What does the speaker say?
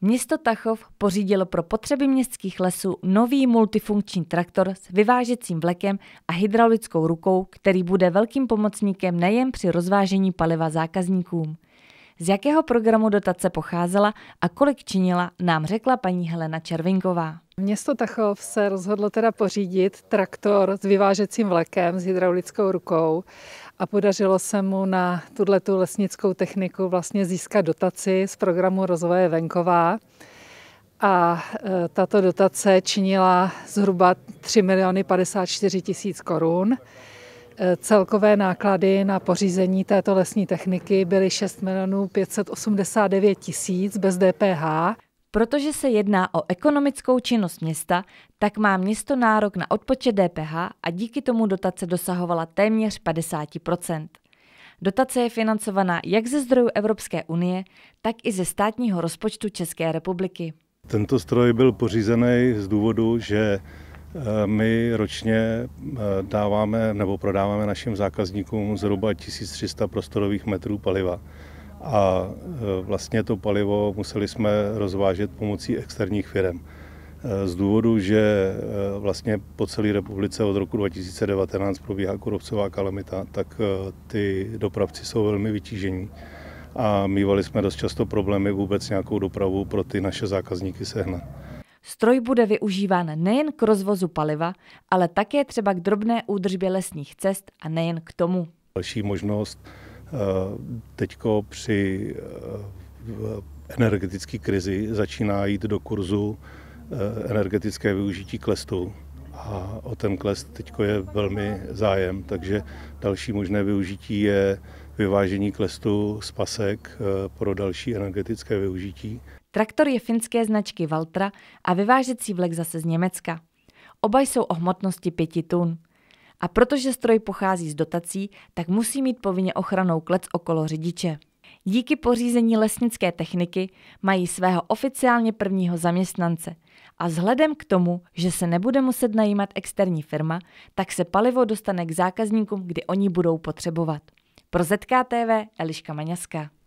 Město Tachov pořídilo pro potřeby městských lesů nový multifunkční traktor s vyvážecím vlekem a hydraulickou rukou, který bude velkým pomocníkem nejen při rozvážení paliva zákazníkům. Z jakého programu dotace pocházela a kolik činila, nám řekla paní Helena Červinková. Město Tachov se rozhodlo teda pořídit traktor s vyvážecím vlekem, s hydraulickou rukou a podařilo se mu na tuto lesnickou techniku vlastně získat dotaci z programu rozvoje venková. A e, tato dotace činila zhruba 3 miliony 54 tisíc korun. E, celkové náklady na pořízení této lesní techniky byly 6 milionů 589 tisíc bez DPH. Protože se jedná o ekonomickou činnost města, tak má město nárok na odpočet DPH a díky tomu dotace dosahovala téměř 50 Dotace je financovaná jak ze zdrojů Evropské unie, tak i ze státního rozpočtu České republiky. Tento stroj byl pořízený z důvodu, že eh, my ročně eh, dáváme nebo prodáváme našim zákazníkům zhruba 1300 prostorových metrů paliva a e, vlastně to palivo museli jsme rozvážet pomocí externích firm. E, z důvodu, že e, vlastně po celé republice od roku 2019 probíhá kurovcová kalamita, tak ty dopravci jsou velmi vytížení a mývali jsme dost často problémy vůbec nějakou dopravu pro ty naše zákazníky sehnat. Stroj bude využíván nejen k rozvozu paliva, ale také třeba k drobné údržbě lesních cest a nejen k tomu. Další možnost Teďko při eh, energetické krizi začíná jít do kurzu eh, energetické využití klestu a o ten klest teď je velmi zájem, takže další možné využití je vyvážení klestu z pasek eh, pro další energetické využití. Traktor je finské značky Valtra a vyvážecí vlek zase z Německa. Oba jsou o hmotnosti 5 tun. A protože stroj pochází z dotací, tak musí mít povinně ochranou klec okolo řidiče. Díky pořízení lesnické techniky mají svého oficiálně prvního zaměstnance. A vzhledem k tomu, že se nebude muset najímat externí firma, tak se palivo dostane k zákazníkům, kdy oni budou potřebovat. Pro ZKTV Eliška Maňaská.